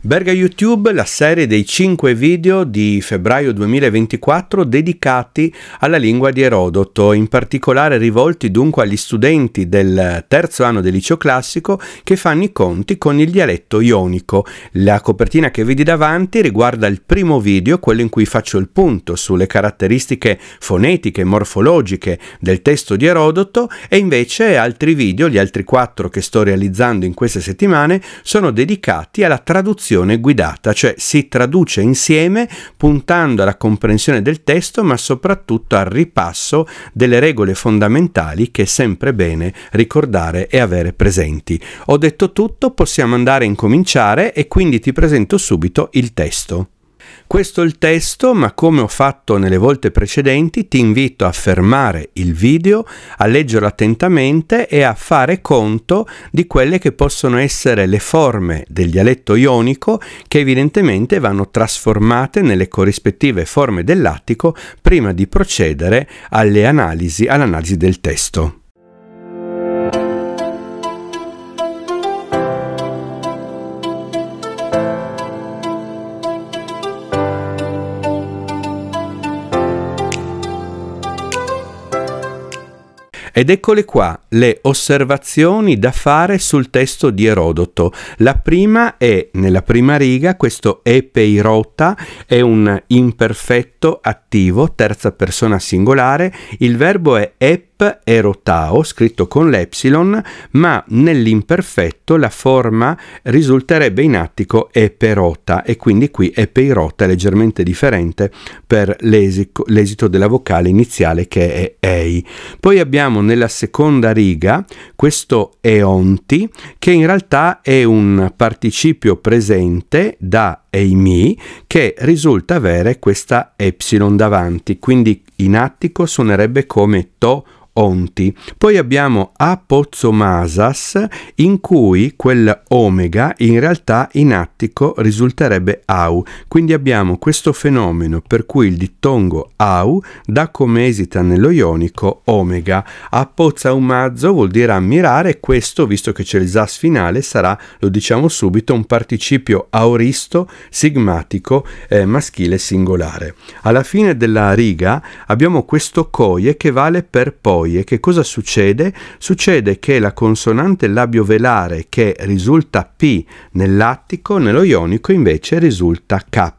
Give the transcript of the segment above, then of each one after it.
Berga YouTube la serie dei 5 video di febbraio 2024 dedicati alla lingua di Erodoto, in particolare rivolti dunque agli studenti del terzo anno del liceo classico che fanno i conti con il dialetto ionico. La copertina che vedi davanti riguarda il primo video, quello in cui faccio il punto sulle caratteristiche fonetiche e morfologiche del testo di Erodoto e invece altri video, gli altri quattro che sto realizzando in queste settimane, sono dedicati alla traduzione traduzione guidata, cioè si traduce insieme puntando alla comprensione del testo ma soprattutto al ripasso delle regole fondamentali che è sempre bene ricordare e avere presenti. Ho detto tutto, possiamo andare a incominciare e quindi ti presento subito il testo. Questo è il testo, ma come ho fatto nelle volte precedenti, ti invito a fermare il video, a leggerlo attentamente e a fare conto di quelle che possono essere le forme del dialetto ionico che evidentemente vanno trasformate nelle corrispettive forme dell'attico prima di procedere all'analisi del testo. Ed eccole qua le osservazioni da fare sul testo di Erodoto. La prima è, nella prima riga, questo epeirota è un imperfetto attivo, terza persona singolare, il verbo è epeirota Ep ero tau, scritto con l'epsilon, ma nell'imperfetto la forma risulterebbe in attico eperota e quindi qui epeirota è leggermente differente per l'esito della vocale iniziale che è ei. Poi abbiamo nella seconda riga questo eonti che in realtà è un participio presente da Eimi che risulta avere questa epsilon davanti, quindi in attico suonerebbe come to onti. Poi abbiamo a pozzomasas in cui quel omega in realtà in attico risulterebbe au. Quindi abbiamo questo fenomeno per cui il dittongo au dà come esita nello ionico omega. A pozza un vuol dire ammirare, questo visto che c'è il zas finale sarà, lo diciamo subito, un participio auristo sigmatico eh, maschile singolare. Alla fine della riga abbiamo questo coie che vale per poie. Che cosa succede? Succede che la consonante labiovelare che risulta P nell'attico, nello ionico invece risulta K.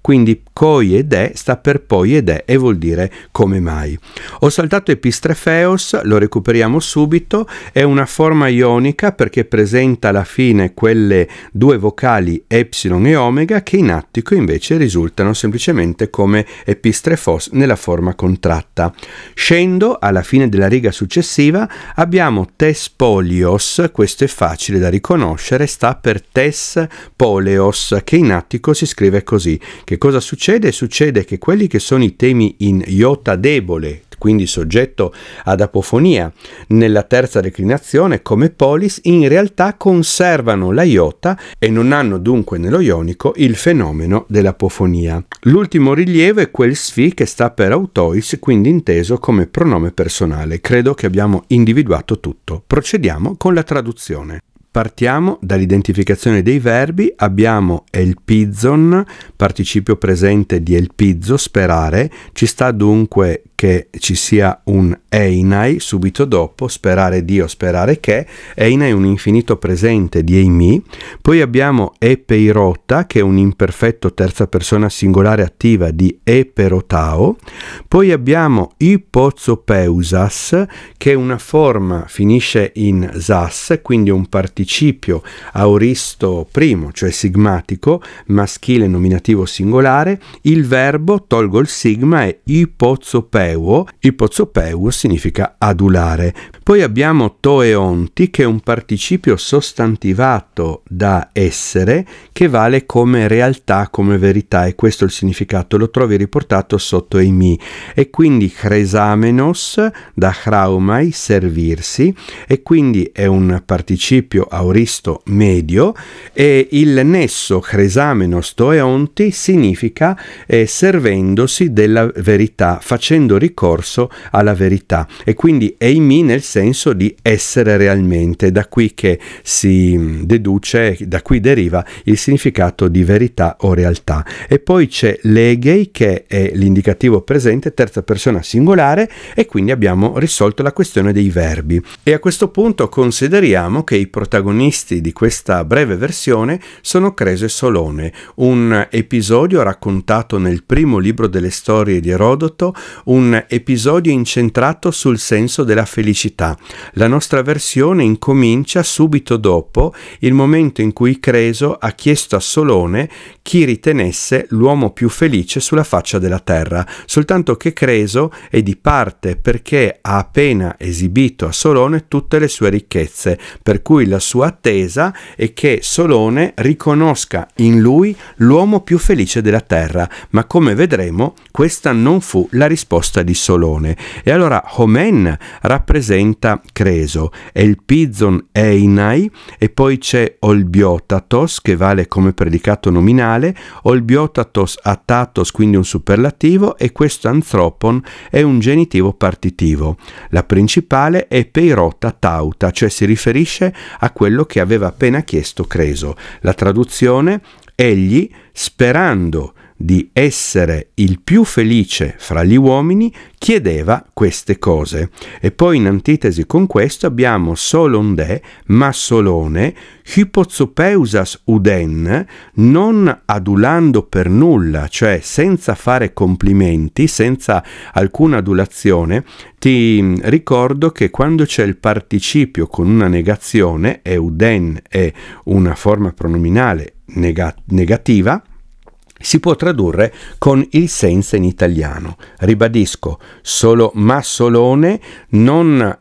Quindi coie de sta per poie de e vuol dire come mai. Ho saltato epistrefeos, lo recuperiamo subito, è una forma ionica perché presenta alla fine quelle due vocali epsilon e omega spiega che in attico invece risultano semplicemente come epistrefos nella forma contratta. Scendo alla fine della riga successiva abbiamo tes polios, questo è facile da riconoscere, sta per tes poleos che in attico si scrive così. Che cosa succede? Succede che quelli che sono i temi in iota debole, quindi soggetto ad apofonia, nella terza declinazione come polis in realtà conservano la iota e non hanno dunque nello ionico il fenomeno dell'apofonia. L'ultimo rilievo è quel sfi che sta per autois, quindi inteso come pronome personale. Credo che abbiamo individuato tutto. Procediamo con la traduzione. Partiamo dall'identificazione dei verbi, abbiamo elpizon, participio presente di elpizzo, sperare, ci sta dunque che ci sia un Einai subito dopo, sperare Dio, sperare che, Einai è un infinito presente di Eimi, poi abbiamo Epeirota che è un imperfetto terza persona singolare attiva di Eperotao, poi abbiamo Ipozopeusas che è una forma, finisce in Zas, quindi un participio auristo primo, cioè sigmatico, maschile nominativo singolare, il verbo, tolgo il sigma, è Ipozopeus Pozzopeuo, il Pozzopeuo significa adulare, poi abbiamo toeonti che è un participio sostantivato da essere che vale come realtà, come verità e questo è il significato, lo trovi riportato sotto i mi e quindi cresamenos da chraumai servirsi e quindi è un participio auristo medio e il nesso cresamenos toeonti significa eh, servendosi della verità, facendo ricorso alla verità e quindi eimi nel senso di essere realmente, da qui che si deduce, da qui deriva il significato di verità o realtà. E poi c'è legei che è l'indicativo presente, terza persona singolare e quindi abbiamo risolto la questione dei verbi. E a questo punto consideriamo che i protagonisti di questa breve versione sono Creso e Solone, un episodio raccontato nel primo libro delle storie di Erodoto, un episodio incentrato sul senso della felicità Santa. La nostra versione incomincia subito dopo il momento in cui Creso ha chiesto a Solone chi ritenesse l'uomo più felice sulla faccia della terra, soltanto che Creso è di parte perché ha appena esibito a Solone tutte le sue ricchezze, per cui la sua attesa è che Solone riconosca in lui l'uomo più felice della terra, ma come vedremo questa non fu la risposta di Solone. E allora Homen rappresenta diventa Creso e il Pizon Einai e poi c'è Olbiotatos che vale come predicato nominale, Olbiotatos atatos quindi un superlativo e questo anthropon è un genitivo partitivo. La principale è Peirota tauta, cioè si riferisce a quello che aveva appena chiesto Creso. La traduzione egli sperando di essere il più felice fra gli uomini, chiedeva queste cose. E poi in antitesi con questo abbiamo solon de, ma solone, hypozopeusas uden, non adulando per nulla, cioè senza fare complimenti, senza alcuna adulazione. Ti ricordo che quando c'è il participio con una negazione, e euden è una forma pronominale negativa, si può tradurre con il senza in italiano. Ribadisco, solo massolone non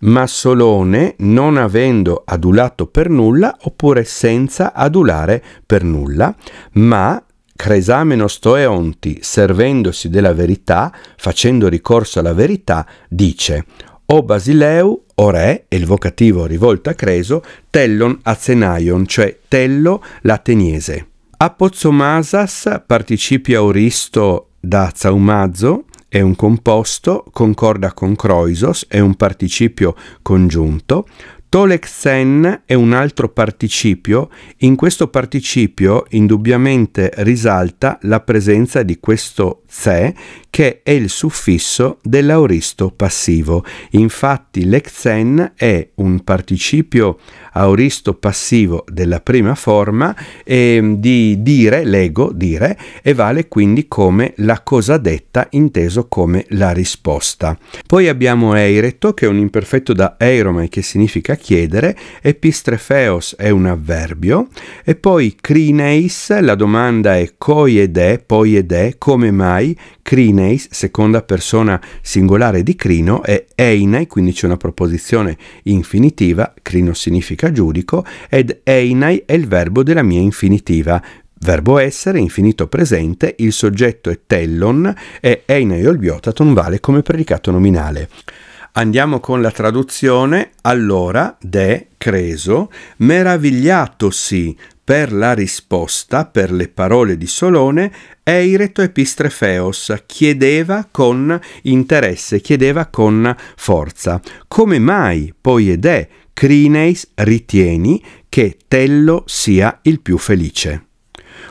massolone non avendo adulato per nulla oppure senza adulare per nulla, ma Cresameno Stoeonti, servendosi della verità, facendo ricorso alla verità, dice O Basileu, o re, e il vocativo rivolto a Creso, tellon azenaion, cioè tello l'ateniese. A Pozzomasas participio auristo da zaumazzo è un composto, concorda con croisos, è un participio congiunto. Tolexen è un altro participio, in questo participio indubbiamente risalta la presenza di questo ze che è il suffisso dell'auristo passivo. Infatti lexen è un participio auristo passivo della prima forma e ehm, di dire, lego, dire, e vale quindi come la cosa detta inteso come la risposta. Poi abbiamo eireto che è un imperfetto da eiromai che significa chiedere, epistrefeos è un avverbio, e poi crineis, la domanda è coi ed è, poi ed è, come mai, crineis, seconda persona singolare di crino, e einai, quindi c'è una proposizione infinitiva, crino significa significa giudico ed einai è il verbo della mia infinitiva, Verbo essere, infinito presente, il soggetto è tellon e einai olbiotaton vale come predicato nominale. Andiamo con la traduzione. Allora, de, Creso, meravigliatosi per la risposta, per le parole di Solone, Eireto Epistrefeos chiedeva con interesse, chiedeva con forza. Come mai poi ed è Crineis ritieni che Tello sia il più felice.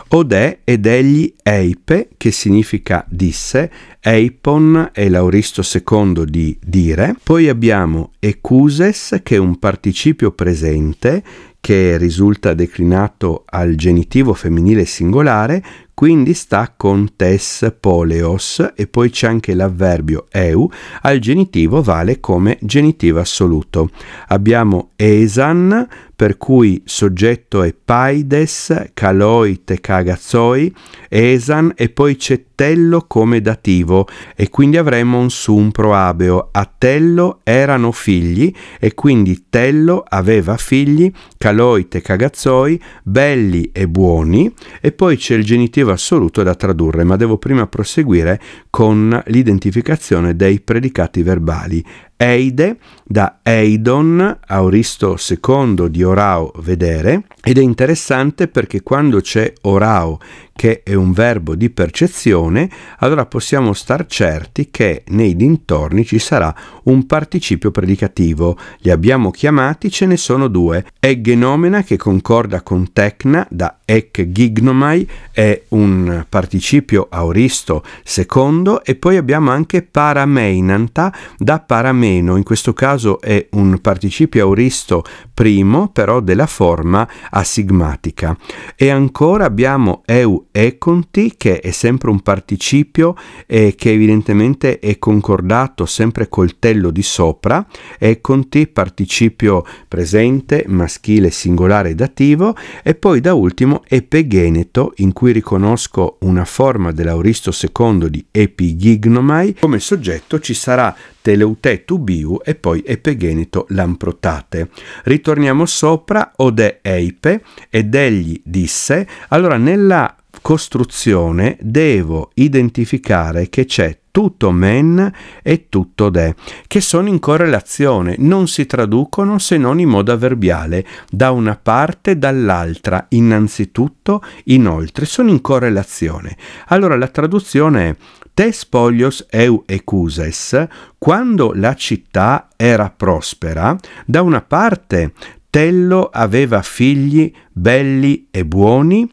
Odè ed egli Eipe, che significa disse, Eipon è l'auristo secondo di dire, poi abbiamo ecuses che è un participio presente che risulta declinato al genitivo femminile singolare, quindi sta con tes poleos e poi c'è anche l'avverbio eu, al genitivo vale come genitivo assoluto. Abbiamo esan, per cui soggetto è paides, caloi te cagazoi, esan e poi c'è tello come dativo Abeo e quindi avremmo un sum pro Abeo. A Tello erano figli e quindi Tello aveva figli Caloite, Cagazzoi, belli e buoni e poi c'è il genitivo assoluto da tradurre, ma devo prima proseguire con l'identificazione dei predicati verbali. Eide da Eidon, Auristo II di Orao vedere, ed è interessante perché quando c'è Orao che è un verbo di percezione, allora possiamo star certi che nei dintorni ci sarà un participio predicativo. Li abbiamo chiamati, ce ne sono due. Eggenomena che concorda con tecna da ec gignomai è un participio auristo secondo e poi abbiamo anche parameinanta da parameno, in questo caso è un participio auristo primo però della forma asigmatica. E ancora abbiamo eu econti che è sempre un participio e che evidentemente è concordato sempre col tello di sopra, econti participio presente, maschile, singolare dativo e poi da ultimo Latinissimo epegeneto, in cui riconosco una forma dell'auristo secondo di epigignomai, come soggetto ci sarà teleute tubiu e poi epigeneto lamprotate. Ritorniamo sopra, ode eipe, ed egli disse, allora nella costruzione devo identificare che c'è tutto men e tutto de, che sono in correlazione, non si traducono se non in modo avverbiale, da una parte e dall'altra, innanzitutto, inoltre, sono in correlazione. Allora la traduzione è te spoglios eu ecuses, quando la città era prospera, da una parte Tello aveva figli belli e buoni,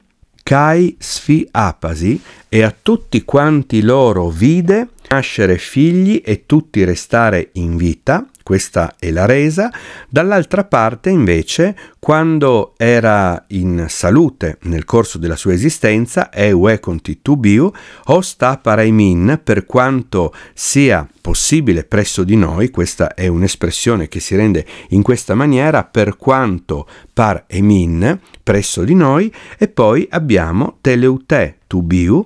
Cai Sfi Apasi e a tutti quanti loro vide nascere figli e tutti restare in vita questa è la resa. Dall'altra parte, invece, quando era in salute nel corso della sua esistenza, eue contitubiu, host paraimin per quanto sia possibile presso di noi, questa è un'espressione che si rende in questa maniera, per quanto par emin, presso di noi, e poi abbiamo teleute tubiu,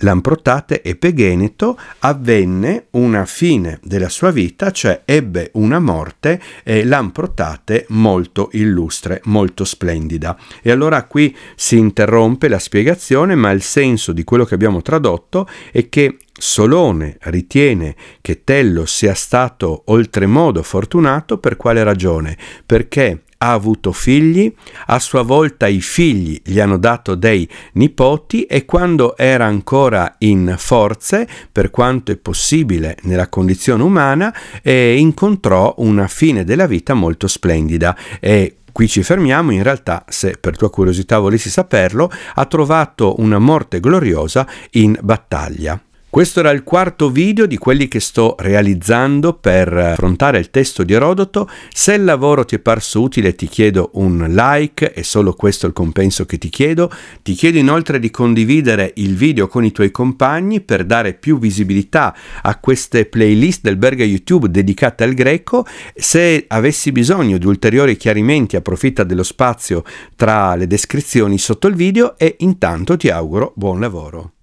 Lamprotate e Pegeneto avvenne una fine della sua vita, cioè ebbe una morte eh, Lamprotate molto illustre, molto splendida. E allora qui si interrompe la spiegazione, ma il senso di quello che abbiamo tradotto è che Solone ritiene che Tello sia stato oltremodo fortunato per quale ragione? Perché ha avuto figli, a sua volta i figli gli hanno dato dei nipoti e quando era ancora in forze, per quanto è possibile nella condizione umana, eh, incontrò una fine della vita molto splendida e qui ci fermiamo, in realtà se per tua curiosità volessi saperlo, ha trovato una morte gloriosa in battaglia. Questo era il quarto video di quelli che sto realizzando per affrontare il testo di Erodoto. Se il lavoro ti è parso utile ti chiedo un like, è solo questo il compenso che ti chiedo. Ti chiedo inoltre di condividere il video con i tuoi compagni per dare più visibilità a queste playlist del Berga YouTube dedicate al greco. Se avessi bisogno di ulteriori chiarimenti approfitta dello spazio tra le descrizioni sotto il video e intanto ti auguro buon lavoro.